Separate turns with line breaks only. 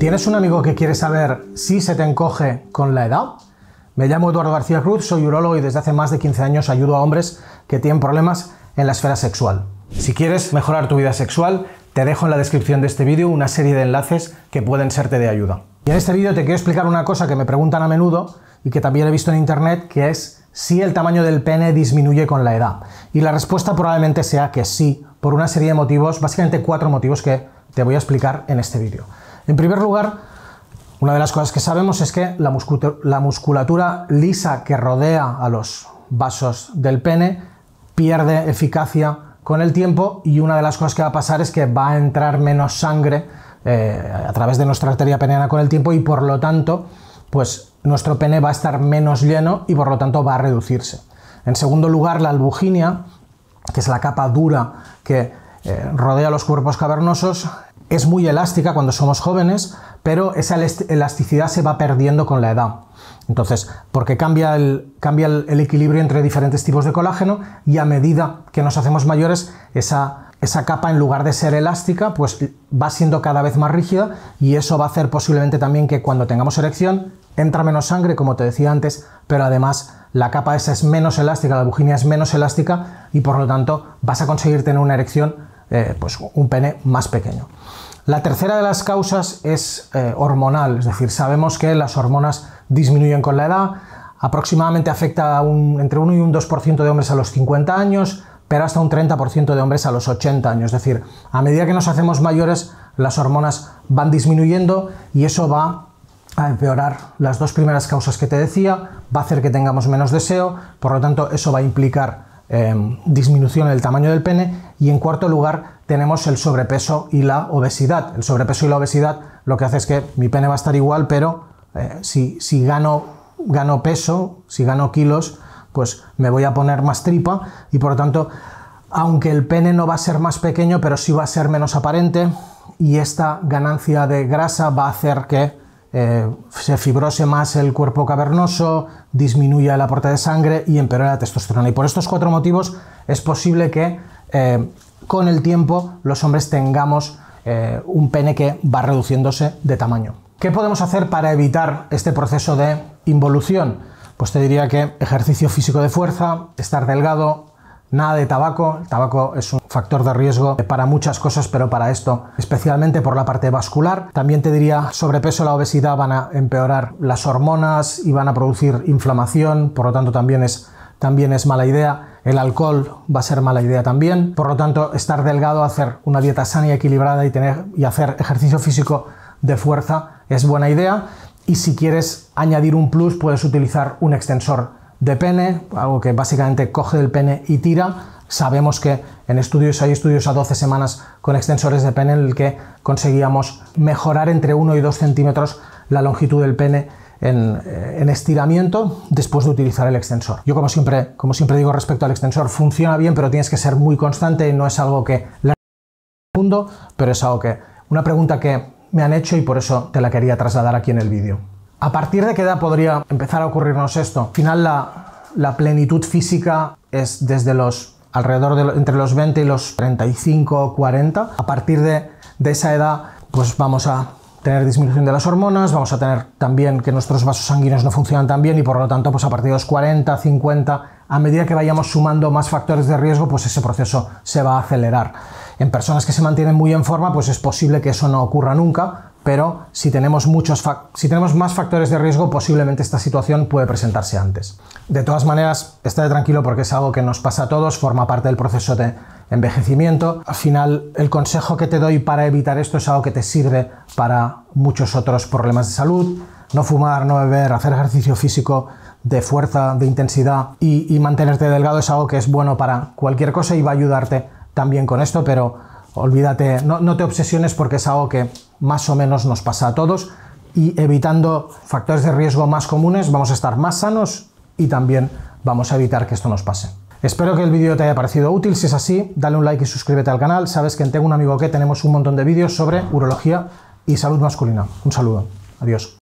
¿Tienes un amigo que quiere saber si se te encoge con la edad? Me llamo Eduardo García Cruz, soy urólogo y desde hace más de 15 años ayudo a hombres que tienen problemas en la esfera sexual. Si quieres mejorar tu vida sexual, te dejo en la descripción de este vídeo una serie de enlaces que pueden serte de ayuda. Y en este vídeo te quiero explicar una cosa que me preguntan a menudo y que también he visto en internet, que es si el tamaño del pene disminuye con la edad. Y la respuesta probablemente sea que sí, por una serie de motivos, básicamente cuatro motivos que te voy a explicar en este vídeo. En primer lugar, una de las cosas que sabemos es que la, musculatura lisa que rodea a los vasos del pene pierde eficacia con el tiempo y una de las cosas que va a pasar es que va a entrar menos sangre eh, a través de nuestra arteria peneana con el tiempo y por lo tanto, pues nuestro pene va a estar menos lleno y por lo tanto va a reducirse. En segundo lugar, la albuginia, que es la capa dura que eh, rodea los cuerpos cavernosos, es muy elástica cuando somos jóvenes, pero esa elasticidad se va perdiendo con la edad. Entonces, porque cambia, el, equilibrio entre diferentes tipos de colágeno y a medida que nos hacemos mayores, esa, esa capa en lugar de ser elástica, pues va siendo cada vez más rígida y eso va a hacer posiblemente también que cuando tengamos erección entra menos sangre, como te decía antes, pero además la capa esa es menos elástica, la bujinia es menos elástica y por lo tanto vas a conseguir tener una erección eh, pues un pene más pequeño. La tercera de las causas es eh, hormonal, es decir, sabemos que las hormonas disminuyen con la edad, aproximadamente afecta un, entre 1 y un 2% de hombres a los 50 años, pero hasta un 30% de hombres a los 80 años. Es decir, a medida que nos hacemos mayores, las hormonas van disminuyendo y eso va a empeorar las dos primeras causas que te decía, va a hacer que tengamos menos deseo, por lo tanto eso va a implicar Em, disminución en el tamaño del pene y en cuarto lugar tenemos el sobrepeso y la obesidad. El sobrepeso y la obesidad lo que hace es que mi pene va a estar igual, pero eh, si, si gano, gano peso, si gano kilos, pues me voy a poner más tripa y por lo tanto, aunque el pene no va a ser más pequeño, pero sí va a ser menos aparente y esta ganancia de grasa va a hacer que eh, se fibrose más el cuerpo cavernoso, disminuya el aporte de sangre y empeora la testosterona. Y por estos cuatro motivos es posible que eh, con el tiempo los hombres tengamos eh, un pene que va reduciéndose de tamaño. ¿Qué podemos hacer para evitar este proceso de involución? Pues te diría que ejercicio físico de fuerza, estar delgado, Nada de tabaco, el tabaco es un factor de riesgo para muchas cosas, pero para esto, especialmente por la parte vascular. También te diría, sobrepeso, la obesidad van a empeorar las hormonas y van a producir inflamación, por lo tanto también es, también es mala idea. El alcohol va a ser mala idea también. Por lo tanto, estar delgado, hacer una dieta sana y equilibrada y, tener, y hacer ejercicio físico de fuerza es buena idea. Y si quieres añadir un plus, puedes utilizar un extensor de pene, algo que básicamente coge el pene y tira. Sabemos que en estudios hay estudios a 12 semanas con extensores de pene en el que conseguíamos mejorar entre 1 y 2 centímetros la longitud del pene eh, en, estiramiento después de utilizar el extensor. Yo como siempre, como siempre digo respecto al extensor, funciona bien, pero tienes que ser muy constante, no es algo que la mundo, pero es algo que una pregunta que me han hecho y por eso te la quería trasladar aquí en el vídeo. ¿A partir de qué edad podría empezar a ocurrirnos esto? Al final, la, plenitud física es desde los alrededor de entre los 20 y los 35, 40. A partir de, de esa edad, pues vamos a tener disminución de las hormonas, vamos a tener también que nuestros vasos sanguíneos no funcionan tan bien y por lo tanto, pues a partir de los 40, 50, a medida que vayamos sumando más factores de riesgo, pues ese proceso se va a acelerar. En personas que se mantienen muy en forma, pues es posible que eso no ocurra nunca, pero si tenemos, muchos si tenemos más factores de riesgo, posiblemente esta situación puede presentarse antes. De todas maneras, esté tranquilo porque es algo que nos pasa a todos, forma parte del proceso de envejecimiento. Al final, el consejo que te doy para evitar esto es algo que te sirve para muchos otros problemas de salud. No fumar, no beber, hacer ejercicio físico de fuerza, de intensidad y, y mantenerte delgado es algo que es bueno para cualquier cosa y va a ayudarte también con esto, pero olvídate, no, te obsesiones porque es algo que más o menos nos pasa a todos y evitando factores de riesgo más comunes vamos a estar más sanos y también vamos a evitar que esto nos pase. Espero que el vídeo te haya parecido útil, si es así, dale un like y suscríbete al canal. Sabes que en Tengo un amigo que tenemos un montón de vídeos sobre urología y salud masculina. Un saludo. Adiós.